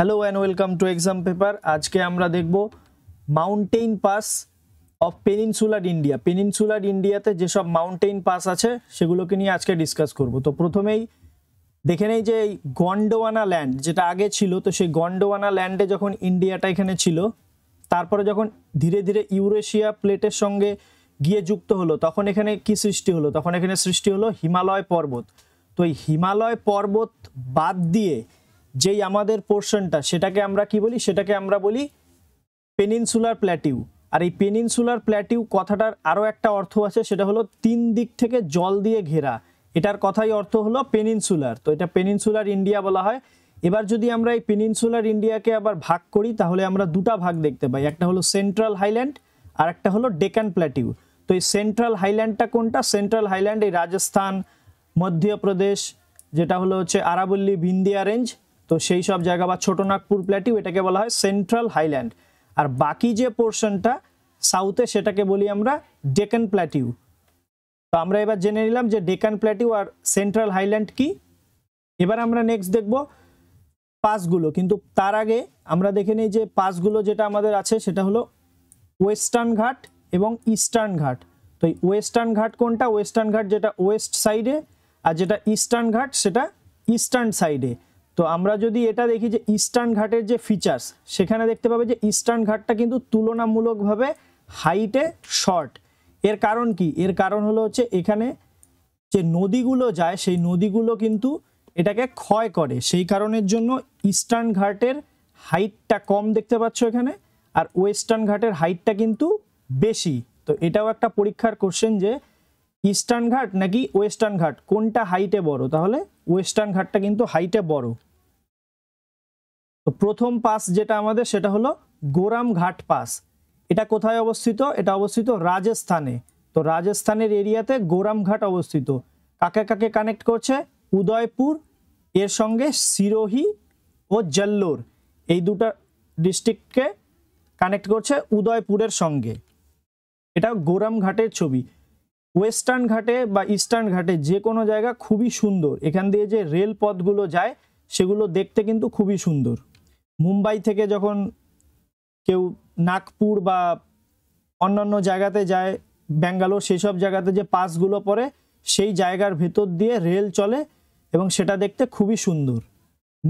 hello and welcome to exam paper আজকে আমরা দেখব mountain pass of peninsular India peninsular ইন্ডিয়াতে যেসব মাউন্টেন পাস আছে সেগুলোকে নিয়ে আজকে ডিসকাস করব তো প্রথমেই দেখে নেই যে এই গন্ডোয়ানা ল্যান্ড যেটা আগে ছিল তো সেই গন্ডোয়ানা ল্যান্ডে যখন ইন্ডিয়াটা এখানে ছিল তারপরে যখন ধীরে ধীরে ইউরেশিয়া প্লেটের সঙ্গে গিয়ে যুক্ত হলো তখন এখানে কি সৃষ্টি হলো তখন এখানে সৃষ্টি হলো হিমালয় পর্বত তো এই হিমালয় পর্বত বাদ দিয়ে যেই আমাদের পোর্শনটা সেটাকে আমরা কি বলি সেটাকে আমরা বলি পেনিনসুলার প্ল্যাটিউ আর এই পেনিনসুলার প্ল্যাটিউ কথাটার আরও একটা অর্থ আছে সেটা হলো তিন দিক থেকে জল দিয়ে ঘেরা এটার কথাই অর্থ হলো পেনিনসুলার তো এটা পেনিনসুলার ইন্ডিয়া বলা হয় এবার যদি আমরা এই পেনিনসুলার ইন্ডিয়াকে আবার ভাগ করি তাহলে আমরা দুটা ভাগ দেখতে পাই একটা হলো সেন্ট্রাল হাইল্যান্ড আর একটা হলো ডেকান প্ল্যাটিউ তো এই সেন্ট্রাল হাইল্যান্ডটা কোনটা সেন্ট্রাল হাইল্যান্ড এই রাজস্থান মধ্যপ্রদেশ যেটা হলো হচ্ছে আরাবল্লি বিন্দিয়া রেঞ্জ তো সেই সব জায়গা বা ছোট নাগপুর প্ল্যাটিউ এটাকে বলা হয় সেন্ট্রাল হাইল্যান্ড আর বাকি যে পোর্শনটা সাউথে সেটাকে বলি আমরা ডেকান প্ল্যাটিউ তো আমরা এবার জেনে নিলাম যে ডেকান প্ল্যাটিউ আর সেন্ট্রাল হাইল্যান্ড কি এবার আমরা নেক্সট দেখব পাসগুলো কিন্তু তার আগে আমরা দেখে নিই যে পাসগুলো যেটা আমাদের আছে সেটা হলো ওয়েস্টার্ন ঘাট এবং ইস্টার্ন ঘাট তো এই ওয়েস্টার্ন ঘাট কোনটা ওয়েস্টার্ন ঘাট যেটা ওয়েস্ট সাইডে আর যেটা ইস্টার্ন ঘাট সেটা ইস্টার্ন সাইডে তো আমরা যদি এটা দেখি যে ইস্টার্ন ঘাটের যে ফিচার্স সেখানে দেখতে পাবে যে ইস্টার্ন ঘাটটা কিন্তু তুলনামূলকভাবে হাইটে শর্ট এর কারণ কি এর কারণ হলো হচ্ছে এখানে যে নদীগুলো যায় সেই নদীগুলো কিন্তু এটাকে ক্ষয় করে সেই কারণের জন্য ইস্টার্ন ঘাটের হাইটটা কম দেখতে পাচ্ছ এখানে আর ওয়েস্টার্ন ঘাটের হাইটটা কিন্তু বেশি তো এটাও একটা পরীক্ষার কোশ্চেন যে ইস্টার্ন ঘাট নাকি ওয়েস্টার্ন ঘাট কোনটা হাইটে বড় তাহলে ওয়েস্টার্ন ঘাটটা কিন্তু হাইটে বড় তো প্রথম পাস যেটা আমাদের সেটা হলো গোরাম ঘাট পাস এটা কোথায় অবস্থিত এটা অবস্থিত রাজস্থানে তো রাজস্থানের এরিয়াতে গোরাম ঘাট অবস্থিত কাকে কাকে কানেক্ট করছে উদয়পুর এর সঙ্গে সিরোহি ও জল্লোর এই দুটা ডিস্ট্রিক্টকে কানেক্ট করছে উদয়পুরের সঙ্গে এটা গোরাম ঘাটের ছবি ওয়েস্টার্ন ঘাটে বা ইস্টার্ন ঘাটে যে কোনো জায়গা খুবই সুন্দর এখান দিয়ে যে রেলপথগুলো যায় সেগুলো দেখতে কিন্তু খুবই সুন্দর মুম্বাই থেকে যখন কেউ নাগপুর বা অন্যান্য জায়গাতে যায় ব্যাঙ্গালোর সেসব জায়গাতে যে পাসগুলো পড়ে সেই জায়গার ভেতর দিয়ে রেল চলে এবং সেটা দেখতে খুবই সুন্দর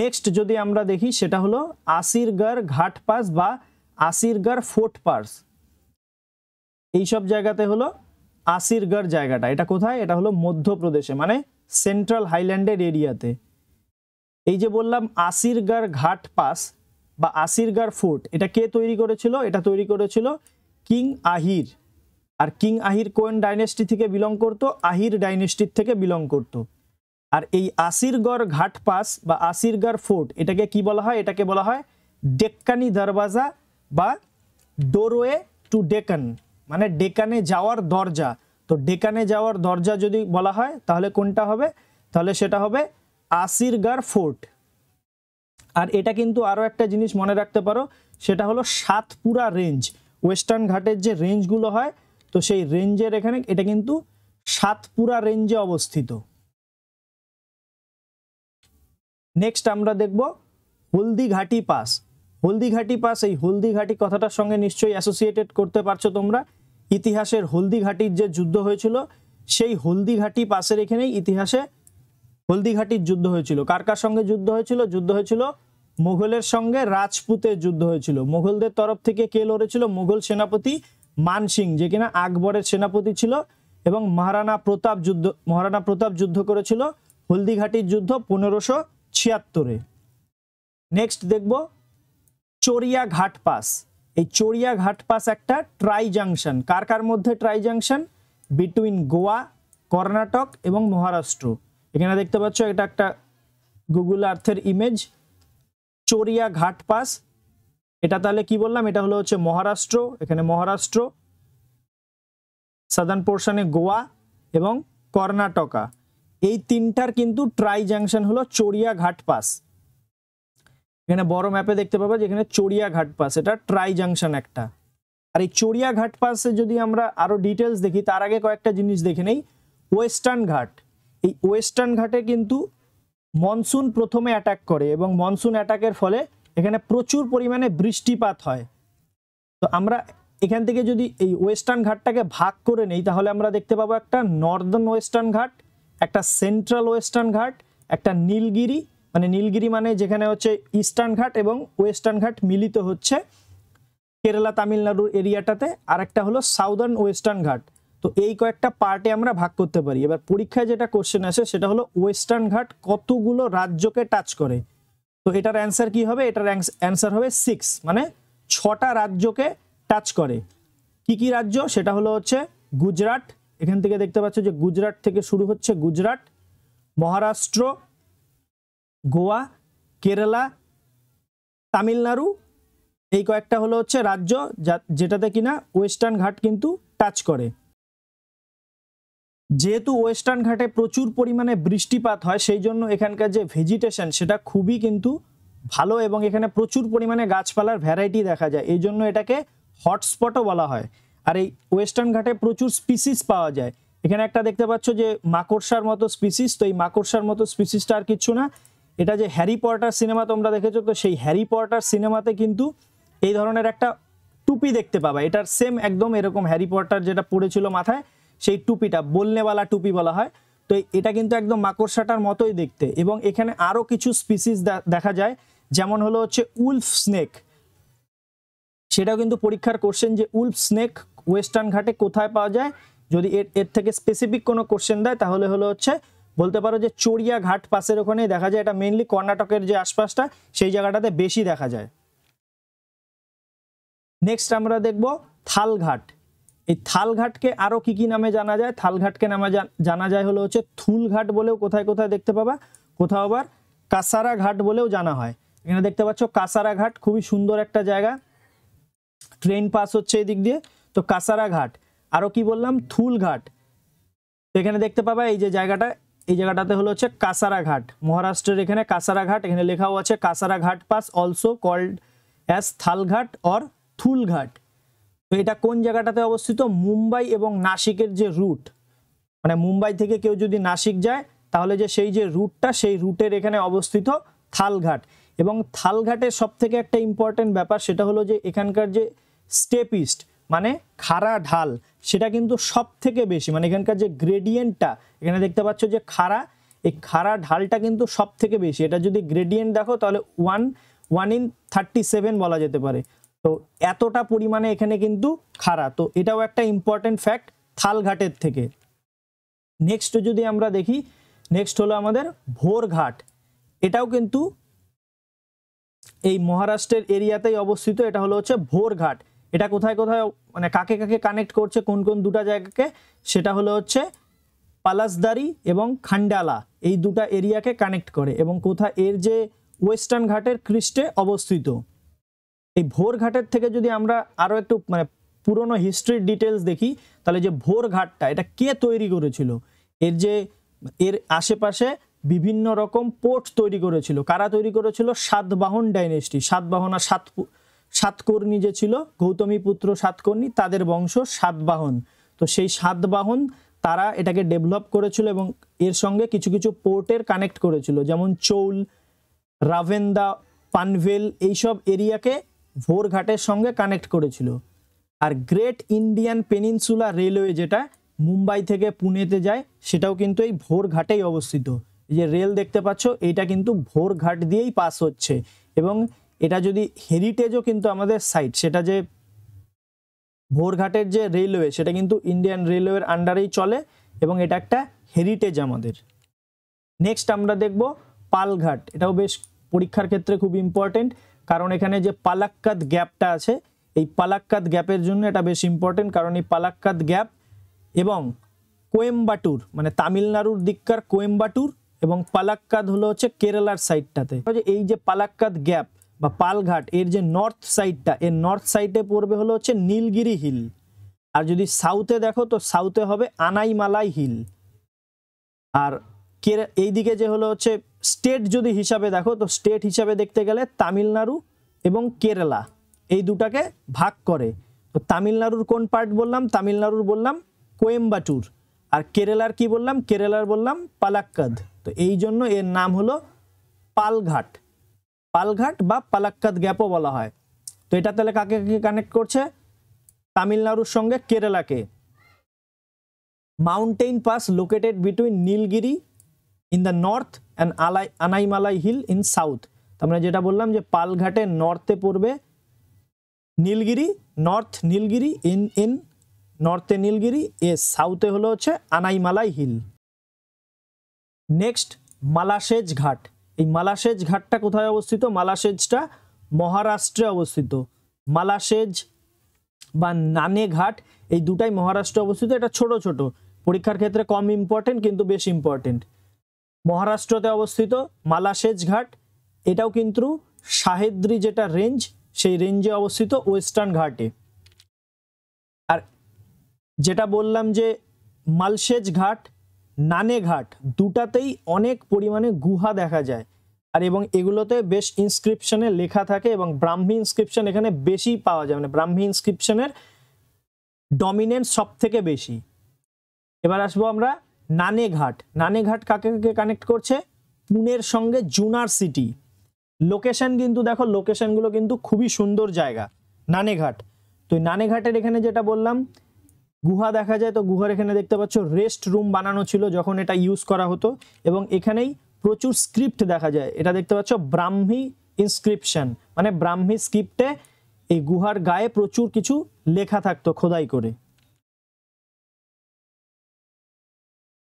নেক্সট যদি আমরা দেখি সেটা হলো আসিরগড় ঘাট পাস বা আসিরগড় ফোর্ট পাস এইসব জায়গাতে হলো আসিরগড় জায়গাটা এটা কোথায় এটা হলো মধ্যপ্রদেশে মানে সেন্ট্রাল হাইল্যান্ডের এরিয়াতে এই যে বললাম আসিরগার ঘাট পাস বা আসিরগার ফোর্ট এটা কে তৈরি করেছিল এটা তৈরি করেছিল কিং আহির আর কিং আহির কোন ডাইনেস্টি থেকে বিলং করতো আহির ডাইনেস্টির থেকে বিলং করতো আর এই আসিরগড় ঘাট পাস বা আসিরগার ফোর্ট এটাকে কি বলা হয় এটাকে বলা হয় ডেক্কানি দরওয়াজা বা ডোরওয়ে টু ডেকান মানে ডেকানে যাওয়ার দরজা তো ডেকানে যাওয়ার দরজা যদি বলা হয় তাহলে কোনটা হবে তাহলে সেটা হবে আসিরগার ফোর্ট আর এটা কিন্তু আরও একটা জিনিস মনে রাখতে পারো সেটা হলো সাতপুরা রেঞ্জ ওয়েস্টার্ন ঘাটের যে রেঞ্জগুলো হয় তো সেই রেঞ্জের এখানে এটা কিন্তু সাতপুরা রেঞ্জে অবস্থিত নেক্সট আমরা দেখব হলদিঘাটি পাস হলদিঘাটি পাস এই হলদিঘাটি কথাটার সঙ্গে নিশ্চয়ই অ্যাসোসিয়েটেড করতে পারছো তোমরা ইতিহাসের হলদিঘাটির যে যুদ্ধ হয়েছিল সেই হলদিঘাটি পাসের এখানেই ইতিহাসে হলদিঘাটির যুদ্ধ হয়েছিল কার কার সঙ্গে যুদ্ধ হয়েছিল যুদ্ধ হয়েছিল মুঘলের সঙ্গে রাজপুতের যুদ্ধ হয়েছিল মুঘলদের তরফ থেকে কে লড়েছিল মুঘল সেনাপতি মানসিং যে কিনা আকবরের সেনাপতি ছিল এবং মহারানা প্রতাপ যুদ্ধ মহারানা প্রতাপ যুদ্ধ করেছিল হলদিঘাটির যুদ্ধ পনেরোশো ছিয়াত্তরে নেক্সট দেখব চরিয়া ঘাট পাস এই চরিয়া ঘাট পাস একটা ট্রাই জাংশন কার কার মধ্যে tri junction between Goa Karnataka এবং মহারাষ্ট্র এখানে দেখতে পাচ্ছ এটা একটা গুগল আর্থের ইমেজ চোরিয়া ঘাট পাস এটা তাহলে কি বললাম এটা হলো হচ্ছে মহারাষ্ট্র এখানে মহারাষ্ট্র সাদার্ন পোর্শনে গোয়া এবং কর্ণাটকা এই তিনটার কিন্তু ট্রাই জাংশন হলো চোরিয়া ঘাট পাস এখানে বড় ম্যাপে দেখতে পাবো যেখানে চোরিয়া ঘাট পাস এটা ট্রাই জাংশন একটা আর এই চোরিয়া ঘাট পাসে যদি আমরা আরো ডিটেলস দেখি তার আগে কয়েকটা জিনিস দেখে নেই ওয়েস্টার্ন ঘাট এই ওয়েস্টার্ন ঘাটে কিন্তু মনসুন প্রথমে অ্যাটাক করে এবং মনসুন অ্যাটাকের ফলে এখানে প্রচুর পরিমাণে বৃষ্টিপাত হয় তো আমরা এখান থেকে যদি এই ওয়েস্টার্ন ঘাটটাকে ভাগ করে নেই তাহলে আমরা দেখতে পাবো একটা নর্দার্ন ওয়েস্টার্ন ঘাট একটা সেন্ট্রাল ওয়েস্টার্ন ঘাট একটা নীলগিরি মানে নীলগিরি মানে যেখানে হচ্ছে ইস্টার্ন ঘাট এবং ওয়েস্টার্ন ঘাট মিলিত হচ্ছে কেরালা তামিলনাড়ুর এরিয়াটাতে আর একটা হলো সাউদার্ন ওয়েস্টার্ন ঘাট তো এই কয়েকটা পার্টে আমরা ভাগ করতে পারি এবার পরীক্ষায় যেটা কোশ্চেন আসে সেটা হলো ওয়েস্টার্ন ঘাট কতগুলো রাজ্যকে টাচ করে তো এটার অ্যান্সার কি হবে এটার অ্যান্সার হবে সিক্স মানে ছটা রাজ্যকে টাচ করে কি কি রাজ্য সেটা হলো হচ্ছে গুজরাট এখান থেকে দেখতে পাচ্ছ যে গুজরাট থেকে শুরু হচ্ছে গুজরাট মহারাষ্ট্র গোয়া কেরালা তামিলনাড়ু এই কয়েকটা হলো হচ্ছে রাজ্য যেটাতে কিনা ওয়েস্টার্ন ঘাট কিন্তু টাচ করে যেহেতু ওয়েস্টার্ন ঘাটে প্রচুর পরিমাণে বৃষ্টিপাত হয় সেই জন্য এখানকার যে ভেজিটেশন সেটা খুবই কিন্তু ভালো এবং এখানে প্রচুর পরিমাণে গাছপালার ভ্যারাইটি দেখা যায় এই জন্য এটাকে হটস্পটও বলা হয় আর এই ওয়েস্টার্ন ঘাটে প্রচুর স্পিসিস পাওয়া যায় এখানে একটা দেখতে পাচ্ছ যে মাকড়সার মতো স্পিসিস তো এই মাকড়সার মতো স্পিসিসটা আর কিচ্ছু না এটা যে হ্যারি পটার সিনেমা তোমরা দেখেছো তো সেই হ্যারি পটার সিনেমাতে কিন্তু এই ধরনের একটা টুপি দেখতে পাবা এটার সেম একদম এরকম হ্যারি পটার যেটা পড়েছিল মাথায় সেই টুপিটা বলনেওয়ালা টুপি বলা হয় তো এটা কিন্তু একদম মাকড়সাটার মতোই দেখতে এবং এখানে আরও কিছু স্পিসিস দেখা যায় যেমন হলো হচ্ছে উলফ স্নেক সেটাও কিন্তু পরীক্ষার কোশ্চেন যে উলফ স্নেক ওয়েস্টার্ন ঘাটে কোথায় পাওয়া যায় যদি এর এর থেকে স্পেসিফিক কোনো কোশ্চেন দেয় তাহলে হলো হচ্ছে বলতে পারো যে চড়িয়া ঘাট পাশের ওখানে দেখা যায় এটা মেনলি কর্ণাটকের যে আশপাশটা সেই জায়গাটাতে বেশি দেখা যায় নেক্সট আমরা দেখব থালঘাট এই থালঘাটকে আরও কি কি নামে জানা যায় থালঘাটকে নামে জানা যায় হলো হচ্ছে থুলঘাট বলেও কোথায় কোথায় দেখতে পাবা কোথাও আবার কাসারা ঘাট বলেও জানা হয় এখানে দেখতে পাচ্ছ কাসারা ঘাট খুবই সুন্দর একটা জায়গা ট্রেন পাস হচ্ছে এই দিক দিয়ে তো কাসারা ঘাট আরও কি বললাম থুলঘাট তো এখানে দেখতে পাবা এই যে জায়গাটা এই জায়গাটাতে হলো হচ্ছে কাসারা ঘাট মহারাষ্ট্রের এখানে কাসারা ঘাট এখানে লেখাও আছে Kasara Ghat pass also called as Thalghat or Thulghat তো এটা কোন জায়গাটাতে অবস্থিত মুম্বাই এবং নাসিকের যে রুট মানে মুম্বাই থেকে কেউ যদি নাসিক যায় তাহলে যে সেই যে রুটটা সেই রুটের এখানে অবস্থিত থালঘাট এবং থালঘাটের সব থেকে একটা ইম্পর্টেন্ট ব্যাপার সেটা হলো যে এখানকার যে স্টেপিস্ট মানে খাড়া ঢাল সেটা কিন্তু সব থেকে বেশি মানে এখানকার যে গ্রেডিয়েন্টটা এখানে দেখতে পাচ্ছ যে খাড়া এই খাড়া ঢালটা কিন্তু সব থেকে বেশি এটা যদি গ্রেডিয়েন্ট দেখো তাহলে one one in thirty seven বলা যেতে পারে তো এতটা পরিমাণে এখানে কিন্তু খাড়া তো এটাও একটা ইম্পর্টেন্ট ফ্যাক্ট থালঘাটের থেকে নেক্সট যদি আমরা দেখি নেক্সট হলো আমাদের ভোরঘাট এটাও কিন্তু এই মহারাষ্ট্রের এরিয়াতেই অবস্থিত এটা হলো হচ্ছে ভোরঘাট এটা কোথায় কোথায় মানে কাকে কাকে কানেক্ট করছে কোন কোন দুটা জায়গাকে সেটা হলো হচ্ছে পালাসদারি এবং খান্ডালা এই দুটা এরিয়াকে কানেক্ট করে এবং কোথায় এর যে ওয়েস্টার্ন ঘাটের ক্রিস্টে অবস্থিত এই ভোরঘাটের থেকে যদি আমরা আরও একটু মানে পুরনো হিস্ট্রির ডিটেলস দেখি তাহলে যে ভোরঘাটটা এটা কে তৈরি করেছিল এর যে এর আশেপাশে বিভিন্ন রকম পোর্ট তৈরি করেছিল কারা তৈরি করেছিল সাতবাহন ডাইনেস্টি আর সাত সাতকর্ণী যে ছিল গৌতমী পুত্র সাতকর্ণী তাদের বংশ সাতবাহন তো সেই সাতবাহন তারা এটাকে ডেভেলপ করেছিল এবং এর সঙ্গে কিছু কিছু পোর্টের কানেক্ট করেছিল যেমন চৌল রাভেন্দা পানভেল এইসব এরিয়াকে ভোরঘাটের সঙ্গে কানেক্ট করেছিল আর গ্রেট ইন্ডিয়ান পেনিনসুলা রেলওয়ে যেটা মুম্বাই থেকে পুনেতে যায় সেটাও কিন্তু এই ভোরঘাটেই অবস্থিত যে রেল দেখতে পাচ্ছ এটা কিন্তু ভোরঘাট দিয়েই পাস হচ্ছে এবং এটা যদি হেরিটেজও কিন্তু আমাদের সাইট সেটা যে ভোরঘাটের যে রেলওয়ে সেটা কিন্তু ইন্ডিয়ান রেলওয়ের আন্ডারেই চলে এবং এটা একটা হেরিটেজ আমাদের নেক্সট আমরা দেখব পালঘাট এটাও বেশ পরীক্ষার ক্ষেত্রে খুব ইম্পর্টেন্ট কারণ এখানে যে পালাক্কাত গ্যাপটা আছে এই পালাক্কাত গ্যাপের জন্য এটা বেশ ইম্পর্টেন্ট কারণ এই পালাক্কাত গ্যাপ এবং কোয়েম্বাটুর মানে তামিলনাড়ুর দিককার কোয়েম্বাটুর এবং পালাক্কাদ হলো হচ্ছে কেরালার সাইডটাতে এই যে পালাক্কাদ গ্যাপ বা পালঘাট এর যে নর্থ সাইডটা এর নর্থ সাইডে পড়বে হলো হচ্ছে নীলগিরি হিল আর যদি সাউথে দেখো তো সাউথে হবে আনাইমালাই হিল আর কেরা এইদিকে যে হলো হচ্ছে স্টেট যদি হিসাবে দেখো তো স্টেট হিসাবে দেখতে গেলে তামিলনাড়ু এবং কেরালা এই দুটাকে ভাগ করে তো তামিলনাড়ুর কোন পার্ট বললাম তামিলনাড়ুর বললাম কোয়েম্বাটুর আর কেরালার কি বললাম কেরালার বললাম পালাক্কাদ তো এই জন্য এর নাম হলো পালঘাট পালঘাট বা পালাক্কাদ গ্যাপও বলা হয় তো এটা তাহলে কাকে কানেক্ট করছে তামিলনাড়ুর সঙ্গে কেরালাকে mountain pass located between Nilgiri in the north and Alai Anaimalai hill in south আমরা যেটা বললাম যে পালঘাটে নর্থে পড়বে Nilgiri north Nilgiri in in নর্থে নীলগিরি এ সাউথে হলো হচ্ছে আনাইমালাই হিল নেক্সট মালাসেজ ঘাট এই মালাসেজ ঘাটটা কোথায় অবস্থিত মালাসেজটা মহারাষ্ট্রে অবস্থিত মালাসেজ বা নানে ঘাট এই দুটাই মহারাষ্ট্রে অবস্থিত এটা ছোট ছোট পরীক্ষার ক্ষেত্রে কম ইম্পর্টেন্ট কিন্তু বেশ ইম্পর্টেন্ট মহারাষ্ট্রতে অবস্থিত মালাসেজ ঘাট এটাও কিন্তু সাহেদ্রি যেটা রেঞ্জ সেই রেঞ্জে অবস্থিত ওয়েস্টার্ন ঘাটে আর যেটা বললাম যে মালসেজ ঘাট নানে ঘাট দুটাতেই অনেক পরিমাণে গুহা দেখা যায় আর এবং এগুলোতে বেশ ইনস্ক্রিপশনে লেখা থাকে এবং ব্রাহ্মী ইনস্ক্রিপশন এখানে বেশি পাওয়া যায় মানে ব্রাহ্মী ইনস্ক্রিপশনের ডমিনেন্স সব থেকে বেশি এবার আসবো আমরা নানেঘাট নানেঘাট কাকে কানেক্ট করছে পুনের সঙ্গে জুনার সিটি লোকেশন কিন্তু দেখো লোকেশনগুলো কিন্তু খুবই সুন্দর জায়গা নানেঘাট তো নানেঘাটের এখানে যেটা বললাম গুহা দেখা যায় তো গুহার এখানে দেখতে পাচ্ছ রেস্ট রুম বানানো ছিল যখন এটা ইউজ করা হতো এবং এখানেই প্রচুর স্ক্রিপ্ট দেখা যায় এটা দেখতে পাচ্ছ ব্রাহ্মী ইনস্ক্রিপশন মানে ব্রাহ্মী স্ক্রিপ্টে এই গুহার গায়ে প্রচুর কিছু লেখা থাকতো খোদাই করে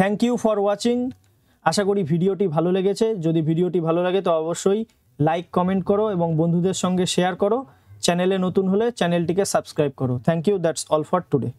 থ্যাংক ইউ ফর ওয়াচিং আশা করি ভিডিওটি ভালো লেগেছে যদি ভিডিওটি ভালো লাগে তো অবশ্যই লাইক কমেন্ট করো এবং বন্ধুদের সঙ্গে শেয়ার করো চ্যানেলে নতুন হলে চ্যানেলটিকে সাবস্ক্রাইব করো thank you that's all for today